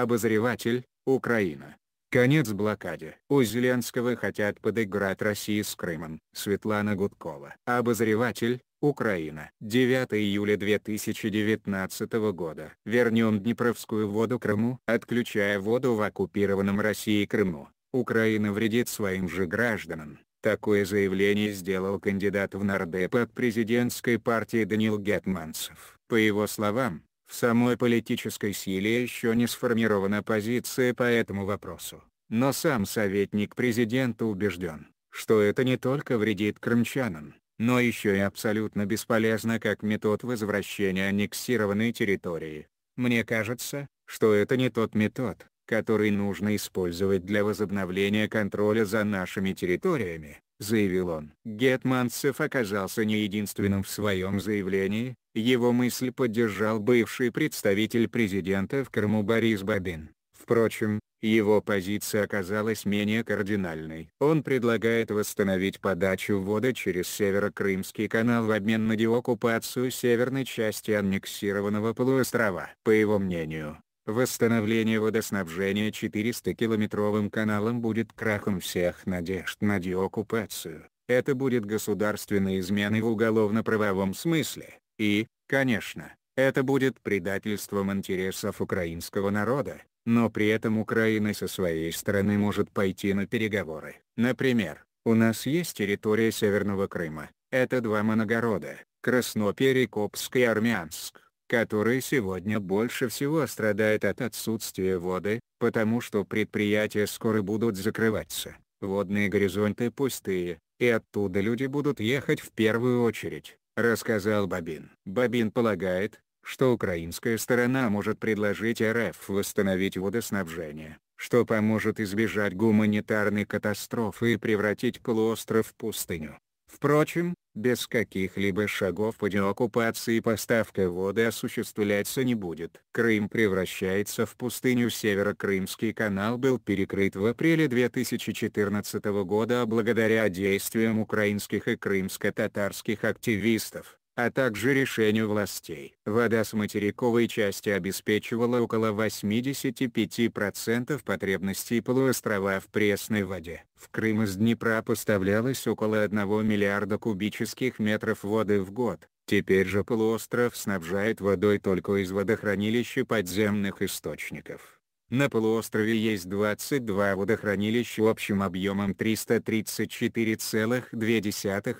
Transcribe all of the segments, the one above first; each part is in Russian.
Обозреватель, Украина. Конец блокаде. У Зеленского хотят подыграть России с Крымом. Светлана Гудкова. Обозреватель, Украина. 9 июля 2019 года. Вернем Днепровскую воду Крыму, отключая воду в оккупированном России Крыму. Украина вредит своим же гражданам. Такое заявление сделал кандидат в нардеп от президентской партии Данил Гетманцев. По его словам, в самой политической силе еще не сформирована позиция по этому вопросу, но сам советник президента убежден, что это не только вредит крымчанам, но еще и абсолютно бесполезно как метод возвращения аннексированной территории. Мне кажется, что это не тот метод, который нужно использовать для возобновления контроля за нашими территориями, заявил он. Гетманцев оказался не единственным в своем заявлении, его мысль поддержал бывший представитель президента в Крыму Борис Бабин. Впрочем, его позиция оказалась менее кардинальной. Он предлагает восстановить подачу воды через Северо-Крымский канал в обмен на деоккупацию северной части аннексированного полуострова. По его мнению, восстановление водоснабжения 400-километровым каналом будет крахом всех надежд на деоккупацию. Это будет государственной изменой в уголовно-правовом смысле. И, конечно, это будет предательством интересов украинского народа, но при этом Украина со своей стороны может пойти на переговоры. Например, у нас есть территория Северного Крыма, это два моногорода, Красноперекопск и Армянск, которые сегодня больше всего страдают от отсутствия воды, потому что предприятия скоро будут закрываться, водные горизонты пустые, и оттуда люди будут ехать в первую очередь рассказал Бабин. Бабин полагает, что украинская сторона может предложить РФ восстановить водоснабжение, что поможет избежать гуманитарной катастрофы и превратить полуостров в пустыню. Впрочем, без каких-либо шагов по деоккупации поставка воды осуществляться не будет. Крым превращается в пустыню Северокрымский канал был перекрыт в апреле 2014 года благодаря действиям украинских и крымско-татарских активистов а также решению властей. Вода с материковой части обеспечивала около 85% потребностей полуострова в пресной воде. В Крым из Днепра поставлялось около 1 миллиарда кубических метров воды в год. Теперь же полуостров снабжает водой только из водохранилища подземных источников. На полуострове есть 22 водохранилища общим объемом 334,2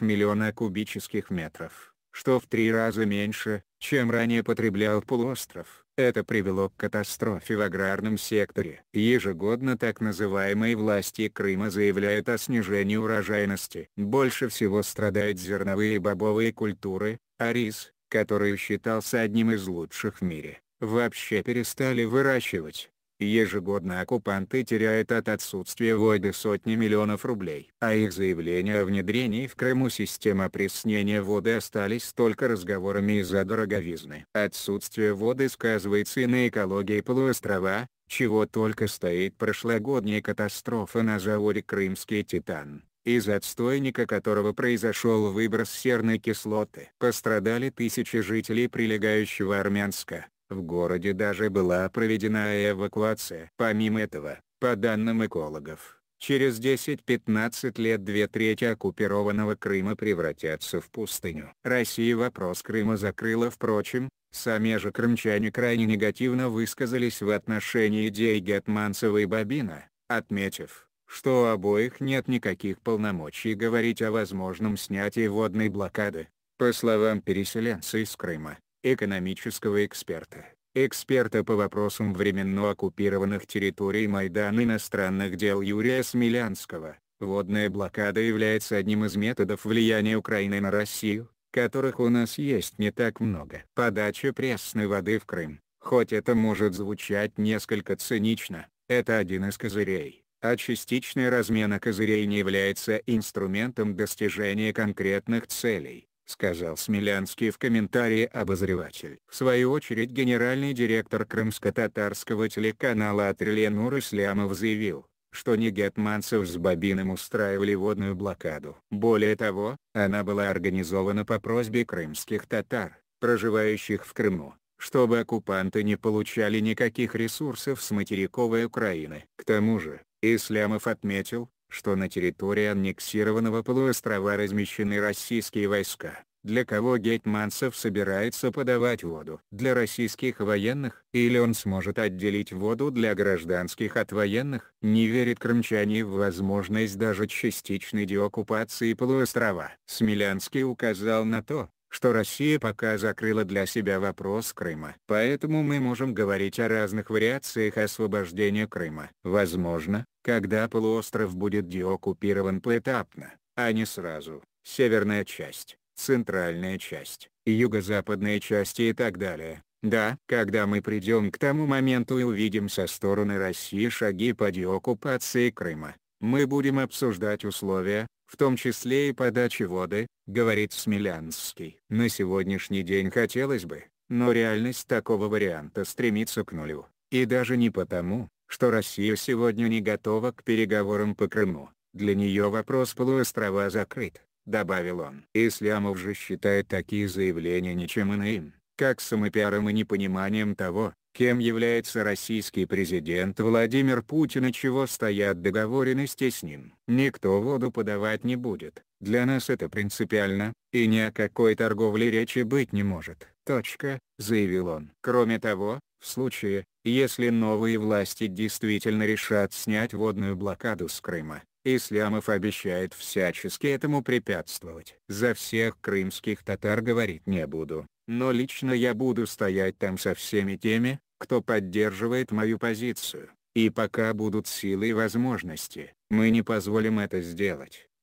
миллиона кубических метров что в три раза меньше, чем ранее потреблял полуостров. Это привело к катастрофе в аграрном секторе. Ежегодно так называемые власти Крыма заявляют о снижении урожайности. Больше всего страдают зерновые и бобовые культуры, а рис, который считался одним из лучших в мире, вообще перестали выращивать. Ежегодно оккупанты теряют от отсутствия войды сотни миллионов рублей. А их заявления о внедрении в Крыму системы опреснения воды остались только разговорами из-за дороговизны. Отсутствие воды сказывается и на экологии полуострова, чего только стоит прошлогодняя катастрофа на заводе «Крымский Титан» из отстойника которого произошел выброс серной кислоты. Пострадали тысячи жителей прилегающего Армянска. В городе даже была проведена эвакуация. Помимо этого, по данным экологов, через 10-15 лет две трети оккупированного Крыма превратятся в пустыню. Россия вопрос Крыма закрыла впрочем, сами же крымчане крайне негативно высказались в отношении идей Гетманцева и Бабина, отметив, что у обоих нет никаких полномочий говорить о возможном снятии водной блокады. По словам переселенца из Крыма, экономического эксперта, эксперта по вопросам временно оккупированных территорий Майдана иностранных дел Юрия Смелянского. Водная блокада является одним из методов влияния Украины на Россию, которых у нас есть не так много. Подача пресной воды в Крым, хоть это может звучать несколько цинично, это один из козырей, а частичная размена козырей не является инструментом достижения конкретных целей. — сказал Смелянский в комментарии обозреватель. В свою очередь генеральный директор крымско-татарского телеканала Атриленур Ислямов заявил, что негетманцев с Бабиным устраивали водную блокаду. Более того, она была организована по просьбе крымских татар, проживающих в Крыму чтобы оккупанты не получали никаких ресурсов с материковой Украины. К тому же, Ислямов отметил, что на территории аннексированного полуострова размещены российские войска, для кого Гетманцев собирается подавать воду? Для российских военных? Или он сможет отделить воду для гражданских от военных? Не верит крымчане в возможность даже частичной деоккупации полуострова. Смелянский указал на то, что Россия пока закрыла для себя вопрос Крыма. Поэтому мы можем говорить о разных вариациях освобождения Крыма. Возможно, когда полуостров будет деоккупирован поэтапно, а не сразу, северная часть, центральная часть, юго-западная часть и так далее. Да, когда мы придем к тому моменту и увидим со стороны России шаги по деоккупации Крыма, мы будем обсуждать условия, в том числе и подачи воды, говорит Смелянский. На сегодняшний день хотелось бы, но реальность такого варианта стремится к нулю. И даже не потому, что Россия сегодня не готова к переговорам по Крыму, для нее вопрос полуострова закрыт, добавил он. Ислямов же считает такие заявления ничем иным, как самопиаром и непониманием того, кем является российский президент Владимир Путин и чего стоят договоренности с ним. Никто воду подавать не будет, для нас это принципиально, и ни о какой торговле речи быть не может. Точка, заявил он. Кроме того, в случае, если новые власти действительно решат снять водную блокаду с Крыма, Ислямов обещает всячески этому препятствовать. За всех крымских татар говорить не буду, но лично я буду стоять там со всеми теми, кто поддерживает мою позицию, и пока будут силы и возможности, мы не позволим это сделать